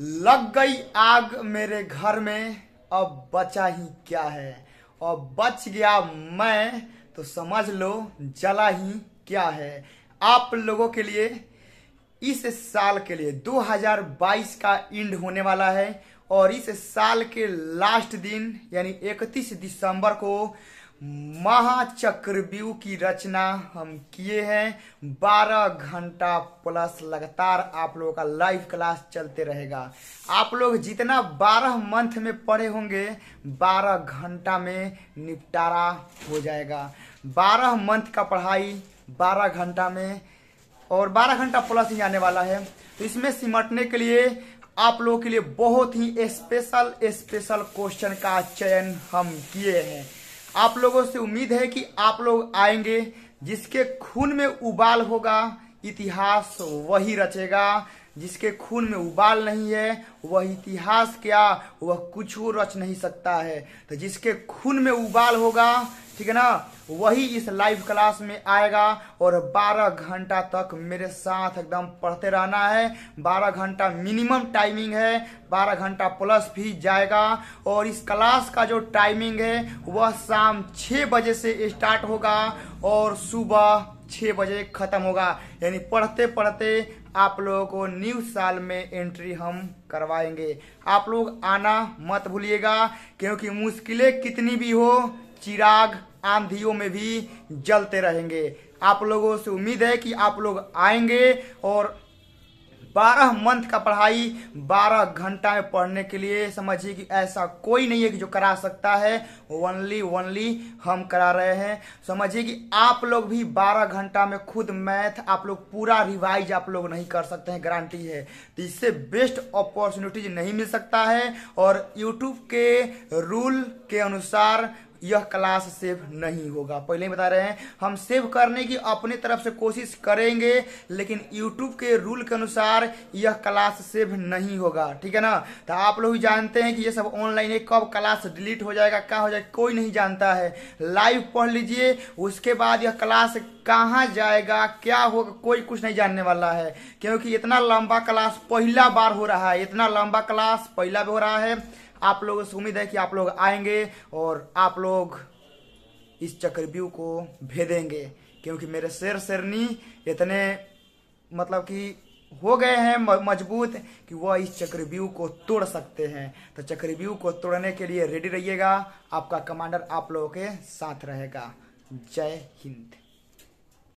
लग गई आग मेरे घर में अब बचा ही क्या है और बच गया मैं तो समझ लो जला ही क्या है आप लोगों के लिए इस साल के लिए 2022 का इंड होने वाला है और इस साल के लास्ट दिन यानी 31 दिसंबर को महाचक्रव्यू की रचना हम किए हैं 12 घंटा प्लस लगातार आप लोगों का लाइव क्लास चलते रहेगा आप लोग जितना 12 मंथ में पढ़े होंगे 12 घंटा में निपटारा हो जाएगा 12 मंथ का पढ़ाई 12 घंटा में और 12 घंटा प्लस ही आने वाला है तो इसमें सिमटने के लिए आप लोगों के लिए बहुत ही स्पेशल स्पेशल क्वेश्चन का चयन हम किए हैं आप लोगों से उम्मीद है कि आप लोग आएंगे जिसके खून में उबाल होगा इतिहास वही रचेगा जिसके खून में उबाल नहीं है वह इतिहास क्या वह कुछ रच नहीं सकता है तो जिसके खून में उबाल होगा ठीक है ना वही इस लाइव क्लास में आएगा और 12 घंटा तक मेरे साथ एकदम पढ़ते रहना है 12 घंटा मिनिमम टाइमिंग है 12 घंटा प्लस भी जाएगा और इस क्लास का जो टाइमिंग है वह शाम 6 बजे से स्टार्ट होगा और सुबह 6 बजे ख़त्म होगा यानी पढ़ते पढ़ते आप लोगों को न्यू साल में एंट्री हम करवाएंगे आप लोग आना मत भूलिएगा क्योंकि मुश्किलें कितनी भी हो चिराग आंधियों में भी जलते रहेंगे आप लोगों से उम्मीद है कि आप लोग आएंगे और बारह मंथ का पढ़ाई बारह घंटा में पढ़ने के लिए समझिए कि ऐसा कोई नहीं है कि जो करा सकता है ओनली ओनली हम करा रहे हैं समझिए कि आप लोग भी बारह घंटा में खुद मैथ आप लोग पूरा रिवाइज आप लोग नहीं कर सकते हैं गारंटी है तो इससे बेस्ट अपॉर्चुनिटीज नहीं मिल सकता है और यूट्यूब के रूल के अनुसार यह क्लास सेव नहीं होगा पहले ही बता रहे हैं हम सेव करने की अपने तरफ से कोशिश करेंगे लेकिन यूट्यूब के रूल के अनुसार यह क्लास सेव नहीं होगा ठीक है ना तो आप लोग जानते हैं कि ये सब ऑनलाइन है कब क्लास डिलीट हो जाएगा क्या हो जाएगा कोई नहीं जानता है लाइव पढ़ लीजिए उसके बाद यह क्लास कहाँ जाएगा क्या होगा कोई कुछ नहीं जानने वाला है क्योंकि इतना लंबा क्लास पहला बार हो रहा है इतना लंबा क्लास पहला भी हो रहा है आप लोगों से उम्मीद है कि आप लोग आएंगे और आप लोग इस चक्रव्यूह को भेदेंगे क्योंकि मेरे शेर शेरनी इतने मतलब कि हो गए हैं मजबूत कि वह इस चक्रव्यूह को तोड़ सकते हैं तो चक्रव्यूह को तोड़ने के लिए रेडी रहिएगा आपका कमांडर आप लोगों के साथ रहेगा जय हिंद